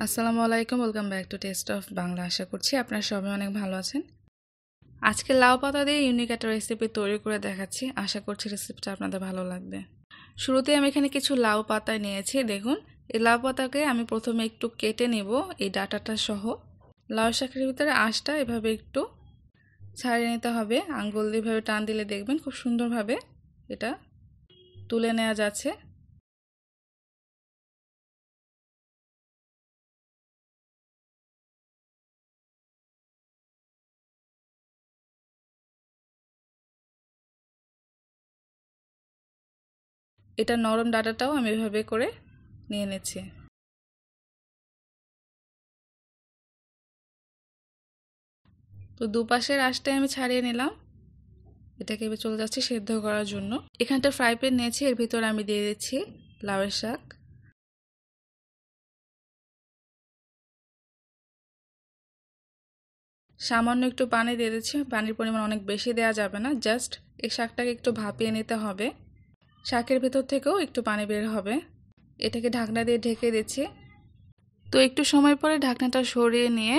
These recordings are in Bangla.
আসসালামু আলাইকুম welcome back to Taste of Bangla আশা করছি আপনারা সবাই অনেক ভালো আছেন আজকে লাউ পাতা দিয়ে ইউনিক একটা রেসিপি তৈরি করে দেখাচ্ছি আশা করছি রেসিপিটা আপনাদের ভালো লাগবে শুরুতে আমি এখানে কিছু লাউ পাতা নিয়েছি দেখুন এই লাউ পাতাকে আমি প্রথমে একটু কেটে নেব এই ডাটাটা সহ লাউ শাকের ভিতরে আঁশটা এভাবে একটু ছাড়িয়ে নিতে হবে আঙ্গুল দিয়ে টান দিলে দেখবেন খুব সুন্দরভাবে এটা তুলে নেওয়া যাচ্ছে এটা নরম ডাটাটাও আমি এভাবে করে নিয়ে নিচ্ছি তো দুপাশের আশটাই আমি ছাড়িয়ে নিলাম এটাকে এবার চলে যাচ্ছে সেদ্ধ করার জন্য এখানটা ফ্রাই প্যান নিয়েছি এর ভিতরে আমি দিয়ে দিচ্ছি লাউয়ের শাক সামান্য একটু পানি দিয়ে দিচ্ছি পানির পরিমাণ অনেক বেশি দেওয়া যাবে না জাস্ট এই শাকটাকে একটু ভাপিয়ে নিতে হবে শাকের ভেতর থেকেও একটু পানি বের হবে এটাকে ঢাকনা দিয়ে ঢেকে দিচ্ছি তো একটু সময় পরে ঢাকনাটা সরিয়ে নিয়ে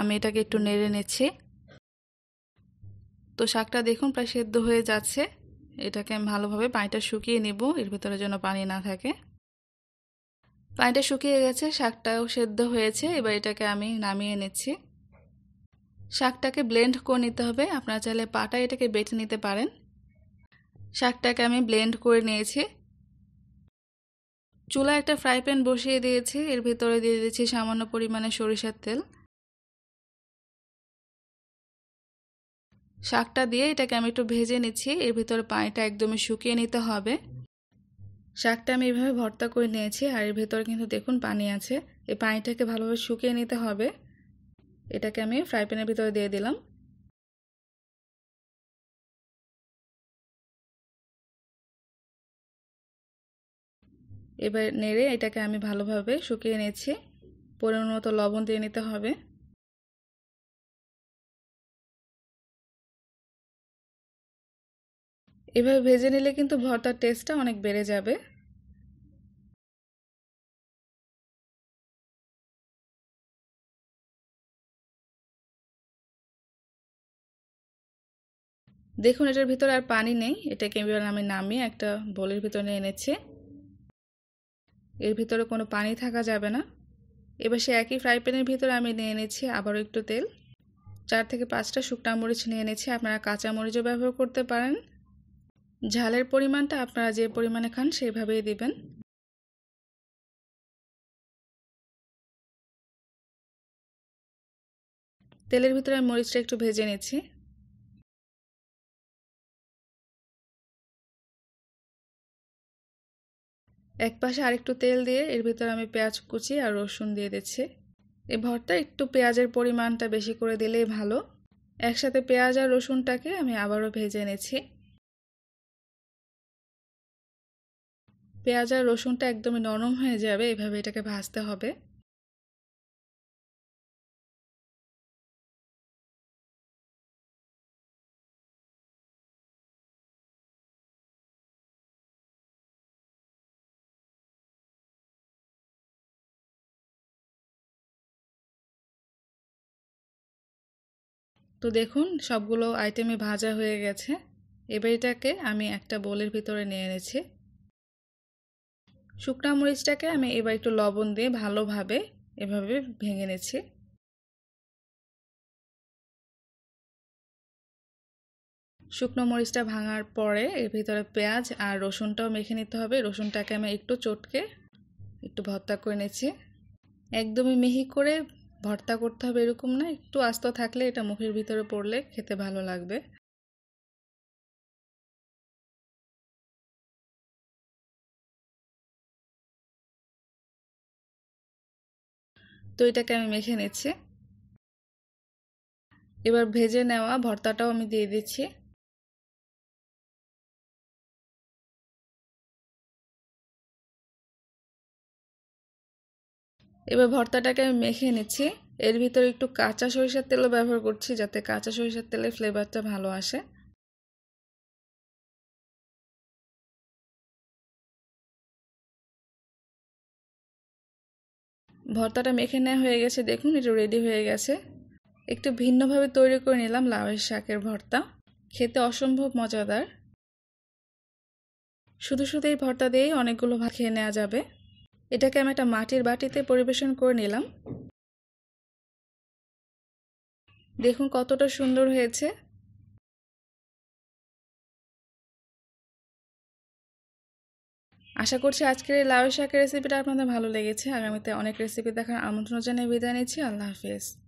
আমি এটাকে একটু নেড়ে নেছি তো শাকটা দেখুন প্রায় সেদ্ধ হয়ে যাচ্ছে এটাকে আমি ভালোভাবে পানিটা শুকিয়ে নিব এর ভেতরে যেন পানি না থাকে পানিটা শুকিয়ে গেছে শাকটাও সেদ্ধ হয়েছে এবার এটাকে আমি নামিয়ে নিচ্ছি শাকটাকে ব্লেন্ড করে নিতে হবে আপনারা চাইলে পাটা এটাকে বেটে নিতে পারেন শাকটাকে আমি ব্লেন্ড করে নিয়েছি চুলা একটা ফ্রাই প্যান বসিয়ে দিয়েছি এর ভেতরে দিয়ে দিয়েছি সামান্য পরিমাণে সরিষার তেল শাকটা দিয়ে এটাকে আমি একটু ভেজে নিচ্ছি এর ভিতরে পানিটা একদমই শুকিয়ে নিতে হবে শাকটা আমি এভাবে ভর্তা করে নিয়েছি আর এর ভেতরে কিন্তু দেখুন পানি আছে এই পানিটাকে ভালোভাবে শুকিয়ে নিতে হবে এটাকে আমি ফ্রাই প্যানের ভিতরে দিয়ে দিলাম এবার নেড়ে এটাকে আমি ভালোভাবে শুকিয়ে নিয়েছি পরিমাণ মতো লবণ দিয়ে নিতে হবে এভাবে ভেজে নিলে কিন্তু ভর্তার টেস্টটা অনেক বেড়ে যাবে দেখুন এটার ভিতরে আর পানি নেই এটাকে এবার আমি নামিয়ে একটা বোলের ভিতরে এনেছি এর ভিতরে কোনো পানি থাকা যাবে না এবার সে একই ফ্রাই প্যানের ভিতরে আমি নিয়ে এনেছি আবারও একটু তেল চার থেকে পাঁচটা শুকনা মরিচ নিয়ে এনেছি আপনারা কাঁচা মরিচও ব্যবহার করতে পারেন ঝালের পরিমাণটা আপনারা যে পরিমাণে খান সেইভাবেই দিবেন তেলের ভিতরে মরিচটা একটু ভেজে নিচ্ছি এক পাশে আরেকটু তেল দিয়ে এর ভিতরে আমি পেঁয়াজ কুচি আর রসুন দিয়ে দিচ্ছি এই ভর্তা একটু পেঁয়াজের পরিমাণটা বেশি করে দিলেই ভালো একসাথে পেঁয়াজ আর রসুনটাকে আমি আবারও ভেজে নেছি পেঁয়াজ আর রসুনটা একদমই নরম হয়ে যাবে এভাবে এটাকে ভাজতে হবে তো দেখুন সবগুলো আইটেমে ভাজা হয়ে গেছে এবার এটাকে আমি একটা বোলের ভিতরে নিয়ে এনেছি শুকনা মরিচটাকে আমি এবার একটু লবণ দিয়ে ভালোভাবে এভাবে ভেঙে নেছি শুকনো মরিচটা ভাঙার পরে এর ভিতরে পেঁয়াজ আর রসুনটাও মেখে নিতে হবে রসুনটাকে আমি একটু চটকে একটু ভর্তা করে নেছি একদমই মিহি করে ভর্তা করতে হবে এরকম না একটু আস্ত থাকলে এটা মুখের ভিতরে পড়লে খেতে ভালো লাগবে তো এটাকে আমি মেখে নিচ্ছি এবার ভেজে নেওয়া ভর্তাটাও আমি দিয়ে দিচ্ছি এবার ভর্তাটাকে আমি মেখে নিচ্ছি এর ভিতরে একটু কাঁচা সরিষার তেলও ব্যবহার করছি যাতে কাঁচা সরিষার তেলের ফ্লেভারটা ভালো আসে ভর্তাটা মেখে নেওয়া হয়ে গেছে দেখুন এটা রেডি হয়ে গেছে একটু ভিন্নভাবে তৈরি করে নিলাম লাউয়ের শাকের ভর্তা খেতে অসম্ভব মজাদার শুধু শুধু এই ভর্তা দিয়েই অনেকগুলো ভাত খেয়ে নেওয়া যাবে এটাকে আমি একটা মাটির বাটিতে পরিবেশন করে নিলাম দেখুন কতটা সুন্দর হয়েছে আশা করছি আজকের এই লাউ শাকের রেসিপিটা আপনাদের ভালো লেগেছে আগামীতে অনেক রেসিপি দেখার আমন্ত্রণ জানিয়ে বিদায় নিচ্ছি আল্লাহ হাফিজ